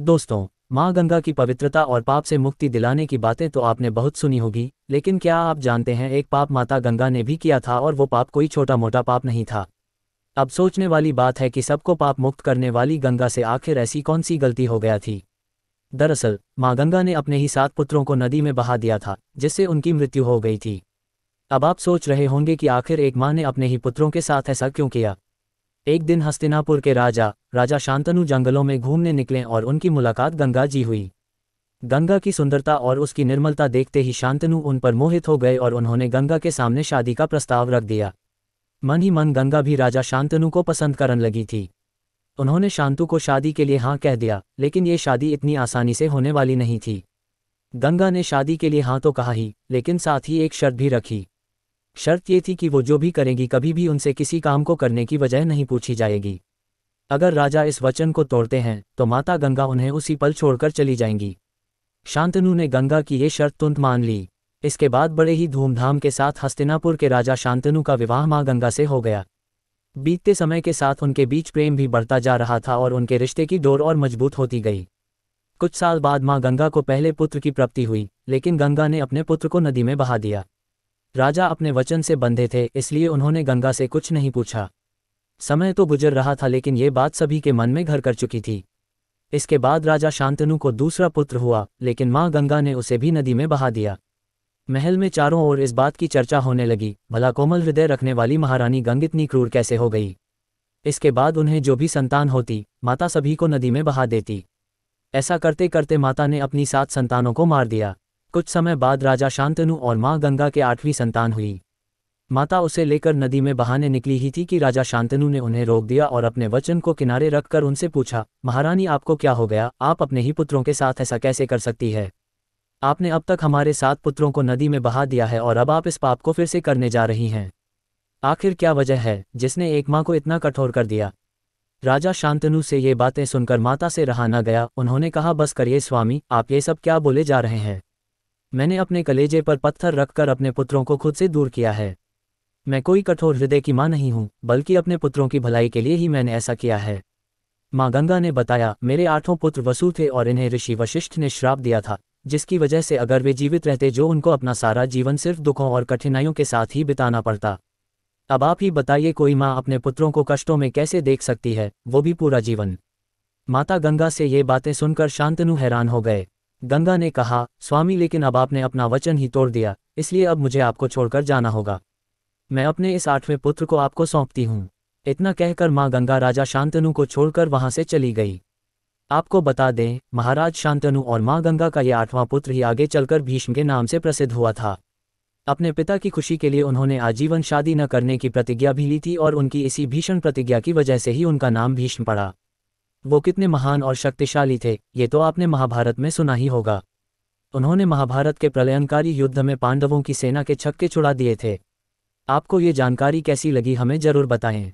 दोस्तों माँ गंगा की पवित्रता और पाप से मुक्ति दिलाने की बातें तो आपने बहुत सुनी होगी लेकिन क्या आप जानते हैं एक पाप माता गंगा ने भी किया था और वो पाप कोई छोटा मोटा पाप नहीं था अब सोचने वाली बात है कि सबको पाप मुक्त करने वाली गंगा से आखिर ऐसी कौन सी गलती हो गया थी दरअसल माँ गंगा ने अपने ही सात पुत्रों को नदी में बहा दिया था जिससे उनकी मृत्यु हो गई थी अब आप सोच रहे होंगे कि आखिर एक माँ ने अपने ही पुत्रों के साथ ऐसा क्यों किया एक दिन हस्तिनापुर के राजा राजा शांतनु जंगलों में घूमने निकले और उनकी मुलाकात गंगा जी हुई गंगा की सुंदरता और उसकी निर्मलता देखते ही शांतनु उन पर मोहित हो गए और उन्होंने गंगा के सामने शादी का प्रस्ताव रख दिया मन ही मन गंगा भी राजा शांतनु को पसंद करने लगी थी उन्होंने शांतु को शादी के लिए हाँ कह दिया लेकिन ये शादी इतनी आसानी से होने वाली नहीं थी गंगा ने शादी के लिए हाँ तो कहा ही लेकिन साथ ही एक शर्त भी रखी शर्त ये थी कि वो जो भी करेंगी कभी भी उनसे किसी काम को करने की वजह नहीं पूछी जाएगी अगर राजा इस वचन को तोड़ते हैं तो माता गंगा उन्हें उसी पल छोड़कर चली जाएंगी शांतनु ने गंगा की ये शर्त तुंत मान ली इसके बाद बड़े ही धूमधाम के साथ हस्तिनापुर के राजा शांतनु का विवाह माँ गंगा से हो गया बीतते समय के साथ उनके बीच प्रेम भी बढ़ता जा रहा था और उनके रिश्ते की डोर और मजबूत होती गई कुछ साल बाद माँ गंगा को पहले पुत्र की प्राप्ति हुई लेकिन गंगा ने अपने पुत्र को नदी में बहा दिया राजा अपने वचन से बंधे थे इसलिए उन्होंने गंगा से कुछ नहीं पूछा समय तो गुजर रहा था लेकिन ये बात सभी के मन में घर कर चुकी थी इसके बाद राजा शांतनु को दूसरा पुत्र हुआ लेकिन माँ गंगा ने उसे भी नदी में बहा दिया महल में चारों ओर इस बात की चर्चा होने लगी भला कोमल हृदय रखने वाली महारानी गंगितनी क्रूर कैसे हो गई इसके बाद उन्हें जो भी संतान होती माता सभी को नदी में बहा देती ऐसा करते करते माता ने अपनी सात संतानों को मार दिया कुछ समय बाद राजा शांतनु और माँ गंगा के आठवीं संतान हुई माता उसे लेकर नदी में बहाने निकली ही थी कि राजा शांतनु ने उन्हें रोक दिया और अपने वचन को किनारे रखकर उनसे पूछा महारानी आपको क्या हो गया आप अपने ही पुत्रों के साथ ऐसा कैसे कर सकती है आपने अब तक हमारे सात पुत्रों को नदी में बहा दिया है और अब आप इस पाप को फिर से करने जा रही हैं आखिर क्या वजह है जिसने एक माँ को इतना कठोर कर दिया राजा शांतनु से ये बातें सुनकर माता से रहा न गया उन्होंने कहा बस करिए स्वामी आप ये सब क्या बोले जा रहे हैं मैंने अपने कलेजे पर पत्थर रखकर अपने पुत्रों को खुद से दूर किया है मैं कोई कठोर हृदय की मां नहीं हूं बल्कि अपने पुत्रों की भलाई के लिए ही मैंने ऐसा किया है मां गंगा ने बताया मेरे आठों पुत्र वसु थे और इन्हें ऋषि वशिष्ठ ने श्राप दिया था जिसकी वजह से अगर वे जीवित रहते जो उनको अपना सारा जीवन सिर्फ दुखों और कठिनाइयों के साथ ही बिताना पड़ता अब आप ही बताइए कोई माँ अपने पुत्रों को कष्टों में कैसे देख सकती है वो भी पूरा जीवन माता गंगा से ये बातें सुनकर शांतनु हैरान हो गए गंगा ने कहा स्वामी लेकिन अब आपने अपना वचन ही तोड़ दिया इसलिए अब मुझे आपको छोड़कर जाना होगा मैं अपने इस आठवें पुत्र को आपको सौंपती हूँ इतना कहकर माँ गंगा राजा शांतनु को छोड़कर वहां से चली गई आपको बता दें महाराज शांतनु और माँ गंगा का यह आठवां पुत्र ही आगे चलकर भीष्म के नाम से प्रसिद्ध हुआ था अपने पिता की खुशी के लिए उन्होंने आजीवन शादी न करने की प्रतिज्ञा भी ली थी और उनकी इसी भीषण प्रतिज्ञा की वजह से ही उनका नाम भीष्म पड़ा वो कितने महान और शक्तिशाली थे ये तो आपने महाभारत में सुना ही होगा उन्होंने महाभारत के प्रलयनकारी युद्ध में पांडवों की सेना के छक्के छुड़ा दिए थे आपको ये जानकारी कैसी लगी हमें जरूर बताएं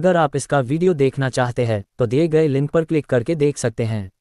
अगर आप इसका वीडियो देखना चाहते हैं तो दिए गए लिंक पर क्लिक करके देख सकते हैं